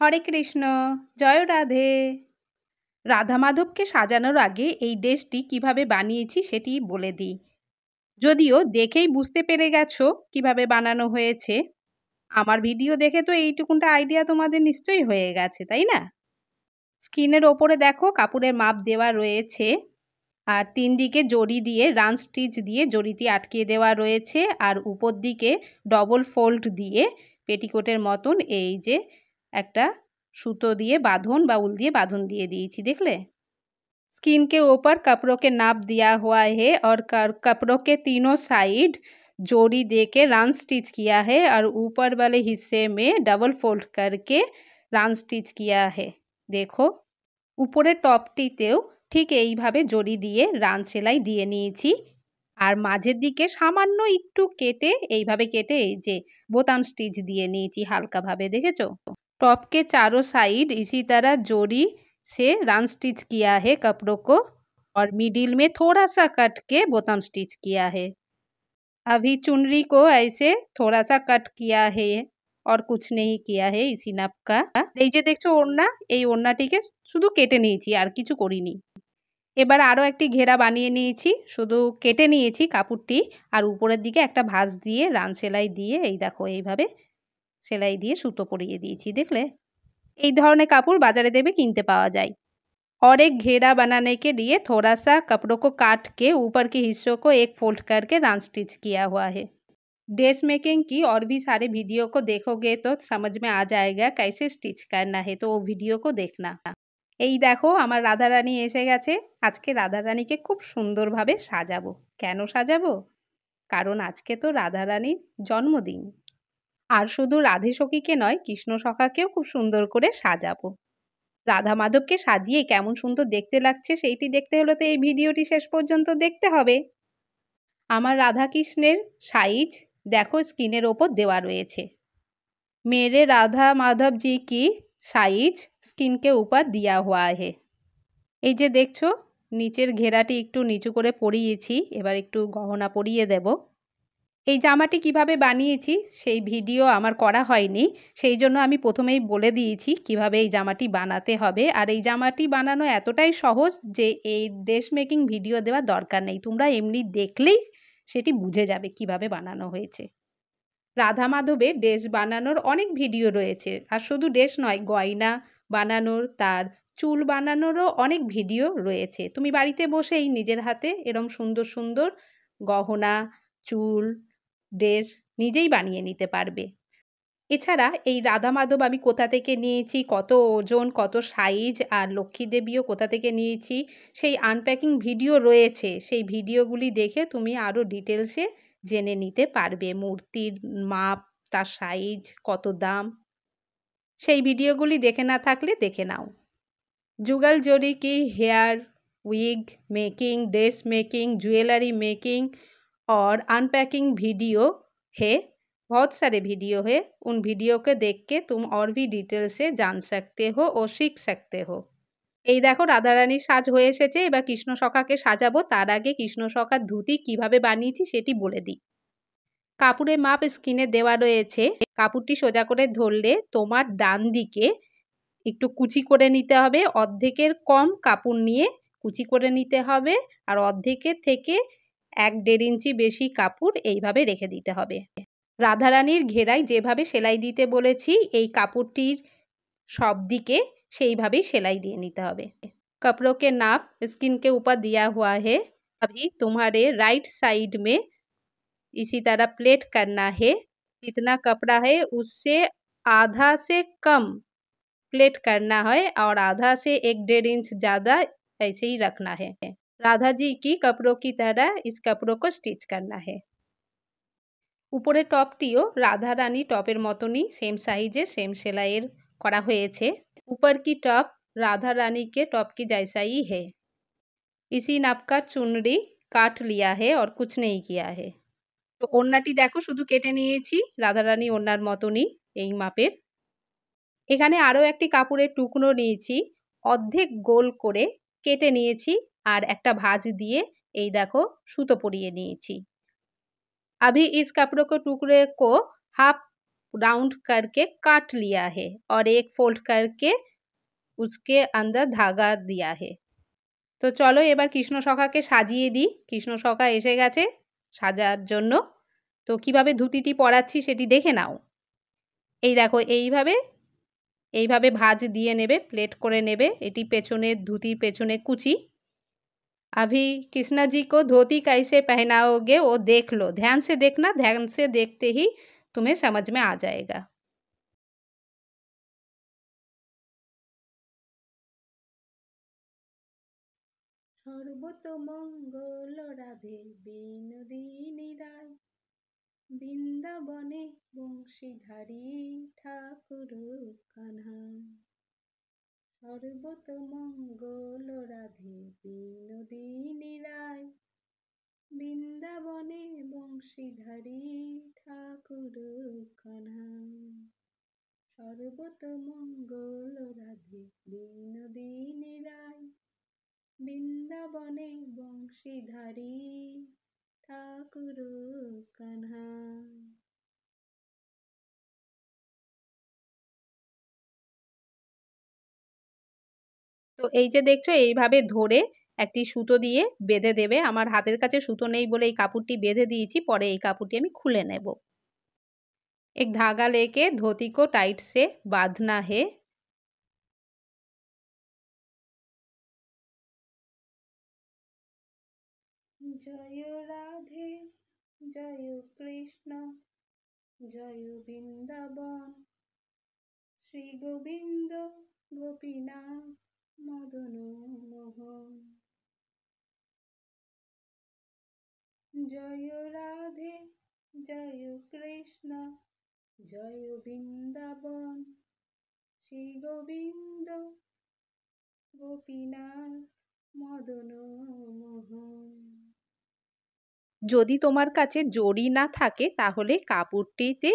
হরে কৃষ্ণ জয় রাধে রাধা মাধবকে সাজানোর আগে এই ড্রেসটি কিভাবে বানিয়েছি সেটি বলে দিই যদিও দেখেই বুঝতে পেরে গেছো কিভাবে বানানো হয়েছে আমার ভিডিও দেখে তো এইটুকুনটা আইডিয়া তোমাদের নিশ্চয়ই হয়ে গেছে তাই না স্ক্রিনের ওপরে দেখো কাপড়ের মাপ দেওয়া রয়েছে আর তিন দিকে জড়ি দিয়ে রান স্টিচ দিয়ে জড়িটি আটকিয়ে দেওয়া রয়েছে আর উপর দিকে ডবল ফোল্ড দিয়ে পেটিকোটের মতন এই যে একটা সুতো দিয়ে বাঁধন বা উল দিয়ে বাঁধন দিয়ে দিয়েছি দেখলে স্কিনকে ওপর কাপড়কে নাপ দিয়া হওয়া হে আর কাপড়কে তিনো সাইড জড়ি तीनों রান স্টিচ কিয়া হে আর উপর বালে হিসে মে ডাবল ফোল্ড করকে রান স্টিচ কিয়া হে দেখো উপরে টপটিতেও ঠিক এইভাবে জড়ি দিয়ে রান সেলাই দিয়ে নিয়েছি আর মাঝের দিকে সামান্য একটু কেটে এইভাবে কেটে এই যে বোতাম স্টিচ দিয়ে নিয়েছি হালকাভাবে দেখেছো टॉप के चारों साइड इसी तरह जोड़ी से राउंड स्टिच किया है कपड़ों को और मिडिल में थोड़ा सा कट के बोतम स्टिच किया है अभी चुनरी को ऐसे थोड़ा सा कट किया है और কুছ নেই কিয়া হে এই সিনাপকা এই যে দেখছো ওড়না এই ওড়নাটিকে শুধু কেটে নিয়েছি আর কিছু করিনি এবার আরও একটি ঘেরা বানিয়ে নিয়েছি শুধু কেটে নিয়েছি কাপড়টি আর উপরের দিকে একটা ভাঁজ দিয়ে রান সেলাই দিয়ে এই দেখো এইভাবে সেলাই দিয়ে সুতো পরিয়ে দিয়েছি দেখলে এই ধরনের কাপড় বাজারে দেবে কিনতে পাওয়া যায় অরেক ঘেরা বানানেকে দিয়ে থোড়া সা কাপড়কে কাটকে উপরকে হিসো কো এক ফোল্ড করকে রান স্টিচ কিয়া হওয়া হে ড্রেস মেকিং কি অর ভি সারে ভিডিও কো দেখোগে তো সমঝ মে আ যায়গা ক্যাসে স্টিচ করনা হে তো ও ভিডিও কো দেখনা এই দেখো আমার রাধা রানী এসে গেছে আজকে রাধা রানীকে খুব সুন্দরভাবে সাজাবো কেন সাজাবো কারণ আজকে তো রাধা রানীর জন্মদিন আর শুধু রাধে সখীকে নয় কৃষ্ণ সখাকেও খুব সুন্দর করে সাজাবো রাধা মাধবকে সাজিয়ে কেমন সুন্দর দেখতে লাগছে সেইটি দেখতে হলে তো এই ভিডিওটি শেষ পর্যন্ত দেখতে হবে আমার রাধা কৃষ্ণের সাইজ দেখো স্ক্রিনের ওপর দেওয়া রয়েছে মেরে রাধা মাধব জি কি সাইজ স্কিনকে উপর দিয়া হওয়া হে এই যে দেখছো নিচের ঘেরাটি একটু নিচু করে পরিয়েছি এবার একটু গহনা পরিয়ে দেব এই জামাটি কিভাবে বানিয়েছি সেই ভিডিও আমার করা হয়নি সেই জন্য আমি প্রথমেই বলে দিয়েছি কিভাবে এই জামাটি বানাতে হবে আর এই জামাটি বানানো এতটাই সহজ যে এই ড্রেস মেকিং ভিডিও দেওয়া দরকার নেই তোমরা এমনি দেখলেই সেটি বুঝে যাবে কিভাবে বানানো হয়েছে রাধা মাধবের ড্রেস বানানোর অনেক ভিডিও রয়েছে আর শুধু ড্রেস নয় গয়না বানানোর তার চুল বানানোরও অনেক ভিডিও রয়েছে তুমি বাড়িতে বসেই নিজের হাতে এরম সুন্দর সুন্দর গহনা চুল ড্রেস নিজেই বানিয়ে নিতে পারবে এছাড়া এই রাধা মাধব আমি কোথা থেকে নিয়েছি কত ওজন কত সাইজ আর লক্ষ্মী দেবীও কোথা থেকে নিয়েছি সেই আনপ্যাকিং ভিডিও রয়েছে সেই ভিডিওগুলি দেখে তুমি আরও ডিটেলসে জেনে নিতে পারবে মূর্তির মাপ তার সাইজ কত দাম সেই ভিডিওগুলি দেখে না থাকলে দেখে নাও যুগাল জরি কি hair wig making dress making jewellery making और अनपैकिंग वीडियो है बहुत सारे वीडियो है उन वीडियो को देख के तुम और भी डिटेल से जान सकते हो और सीख सकते हो এই দেখো রাধারানীর সাজ হয়ে এসেছে এবার কৃষ্ণ সখাকে সাজাবো তার আগে কৃষ্ণ সখার ধুতি কিভাবে বানিয়েছি সেটি বলে দিই কাপড়ের মাপ স্কিনে দেওয়া রয়েছে কাপড়টি সোজা করে ধরলে তোমার ডান দিকে একটু কুচি করে নিতে হবে অর্ধেকের কম কাপড় নিয়ে কুচি করে নিতে হবে আর অর্ধেকের থেকে एक डेढ़ ইঞ্চি বেশি কাপড় এইভাবে रेखे दीते হবে রাধারানীর ঘেরায় যেভাবে সেলাই দিতে বলেছি এই কাপড়টির সব দিকে সেইভাবেই সেলাই দিয়ে कपड़ों के नाप स्किन के ऊपर दिया हुआ है अभी तुम्हारे राइट साइड में इसी तरह प्लेट करना है जितना कपड़ा है उससे आधा से कम प्लेट करना है और आधा से एक डेढ़ इंच ज़्यादा ऐसे ही रखना है राधा जी की कपड़ों की तरह इस कपड़ों को स्टिच करना है উপরে টপটিও রাধা রানী টপের মতনই সেম সাইজে সেম সেলাইয়ের করা হয়েছে উপর কি টপ রাধা রানীকে টপ কি জায়সাই হে ইসি है চুনরি नाप কাট লিয়া হে আর কুছ নেই গিয়া হে তো ওড়নাটি দেখো শুধু কেটে নিয়েছি রাধা রানী ওড়নার মতনই এই মাপের এখানে আরও একটি কাপড়ের টুকরো নিয়েছি অর্ধেক গোল করে কেটে নিয়েছি আর একটা ভাজ দিয়ে এই দেখো সুতো পরিয়ে নিয়েছি আভি ইস कपड़ों के टुकड़े को हाफ राउंड करके काट लिया है और एक फोल्ड करके उसके अंदर धागा दिया তো চলো এবার কৃষ্ণ সখাকে সাজিয়ে দিই কৃষ্ণ সখা এসে গেছে সাজার জন্য তো কিভাবে ধুতিটি পরাচ্ছি সেটি দেখে নাও এই দেখো এইভাবে এইভাবে ভাজ দিয়ে নেবে প্লেট করে নেবে এটি পেছনে ধুতির পেছনে কুচি अभी कृष्णा जी को धोती कैसे पहनाओगे वो देख लो ध्यान से देखना ध्यान से देखते ही तुम्हें समझ में आ जाएगा সর্বত মঙ্গল রাধে বিনোদিনী রায় বৃন্দাবনে বংশীধারী ঠাকুর কানায় সর্বত মঙ্গল রাধে বিনোদিনী রায় বৃন্দাবনে বংশীধারী ঠাকুর কানায় তো এই যে দেখছো এইভাবে ধরে একটি সুতো দিয়ে বেঁধে দেবে আমার হাতের কাছে সুতো নেই বলে এই কাপড়টি বেঁধে দিয়েছি পরে এই কাপড়টি আমি খুলে নেব এক ধাগা লেকে धोती টাইটসে टाइट से बांधना है জয় রাধে জয় কৃষ্ণ জয় বৃন্দাবন শ্রী গোবিন্দ গোপীনাথ মদন মোহন জয় রাধে জয় কৃষ্ণ জয় বৃন্দাবন শ্রী গোবিন্দ গোপীনাথ মদন মোহন যদি তোমার কাছে জড়ি না থাকে তাহলে কাপড়টিতে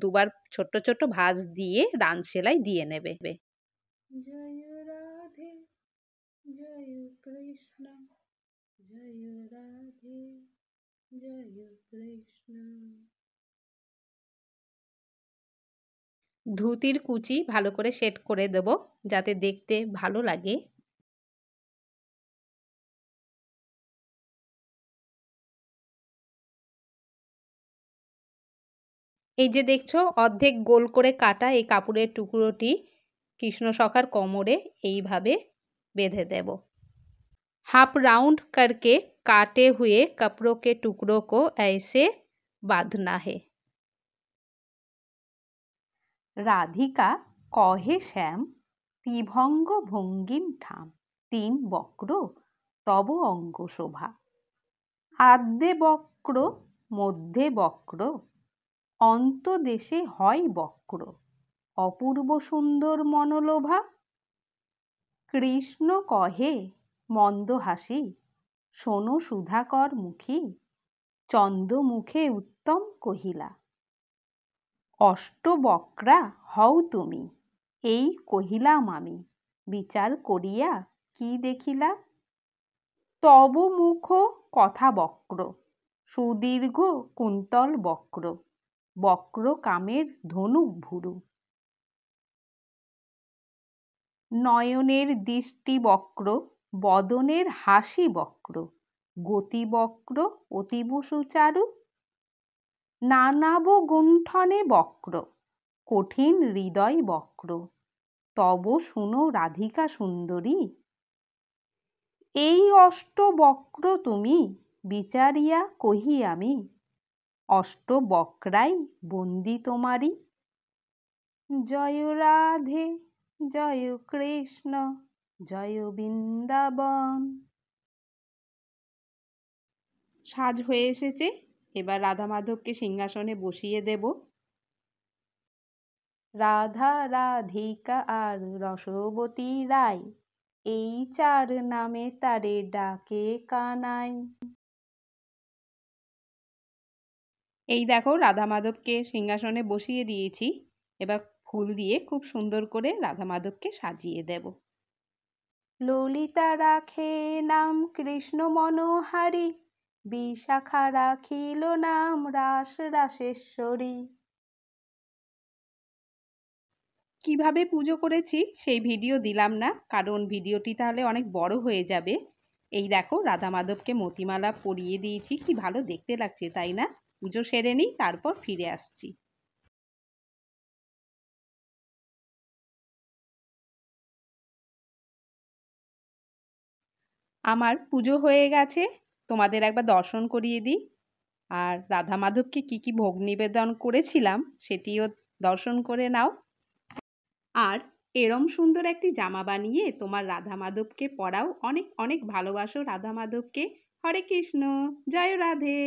দুবার ছোট্ট ছোট্ট ভাঁজ দিয়ে রান সেলাই দিয়ে নেবে জয় জয় কৃষ্ণ জয় রাধে জয় কৃষ্ণ ধুতির কুচি ভালো করে সেট করে দেব যাতে দেখতে ভালো লাগে এই যে দেখছো অর্ধেক গোল করে কাটা এই কাপড়ের টুকরোটি কৃষ্ণ সখার কোমরে এইভাবে বেঁধে দেব হাফ রাউন্ড করকে কাটে हुए कपड़ों টুকরো কো এসে ऐसे बांधना রাধিকা কহে শ্যাম ত্রিভঙ্গ ভঙ্গিম ঠাম তিন বক্র তব অঙ্গ শোভা আদ্যে বক্র মধ্যে বক্র অন্তদেশে হয় বক্র অপূর্ব সুন্দর মনোলোভা কৃষ্ণ কহে মন্দ হাসি শোনো সুধাকর মুখী চন্দ্রমুখে উত্তম কহিলা অষ্টবক্রা হও তুমি এই কহিলাম আমি বিচার করিয়া কি দেখিলা তব মুখ কথা বক্র সুদীর্ঘ কুন্তল বক্র বক্র কামের ধনুক ভুরু নয়নের দৃষ্টি বক্র বদনের হাসি বক্র গতি বক্র অতীব সুচারু নানাব গুণ্ঠনে বক্র কঠিন হৃদয় বক্র তব শুনো রাধিকা সুন্দরী এই অষ্টবক্র তুমি বিচারিয়া কহি আমি অষ্ট বক্রাই বন্দি তোমারি জয় রাধে জয় কৃষ্ণ জয় বৃন্দাবন সাজ হয়ে এসেছে এবার রাধা মাধবকে সিংহাসনে বসিয়ে দেব রাধা রাধিকা আর রসবতী রায় এই চার নামে তারে ডাকে কানাই এই দেখো রাধা মাধবকে সিংহাসনে বসিয়ে দিয়েছি এবার ফুল দিয়ে খুব সুন্দর করে রাধা মাধবকে সাজিয়ে দেব ললিতা রাখে নাম কৃষ্ণ মনোহারি বিশাখা রাখিল নাম রাস রাসেশ্বরী কিভাবে পুজো করেছি সেই ভিডিও দিলাম না কারণ ভিডিওটি তাহলে অনেক বড় হয়ে যাবে এই দেখো রাধা মাধবকে মতিমালা পরিয়ে দিয়েছি কি ভালো দেখতে লাগছে তাই না পুজো সেরে নিই তারপর ফিরে আসছি আমার পুজো হয়ে গেছে তোমাদের একবার দর্শন করিয়ে দিই আর রাধা মাধবকে কী কী ভোগ নিবেদন করেছিলাম সেটিও দর্শন করে নাও আর এরম সুন্দর একটি জামা বানিয়ে তোমার রাধা মাধবকে পরাও অনেক অনেক ভালোবাসো রাধা মাধবকে হরে কৃষ্ণ জয় রাধে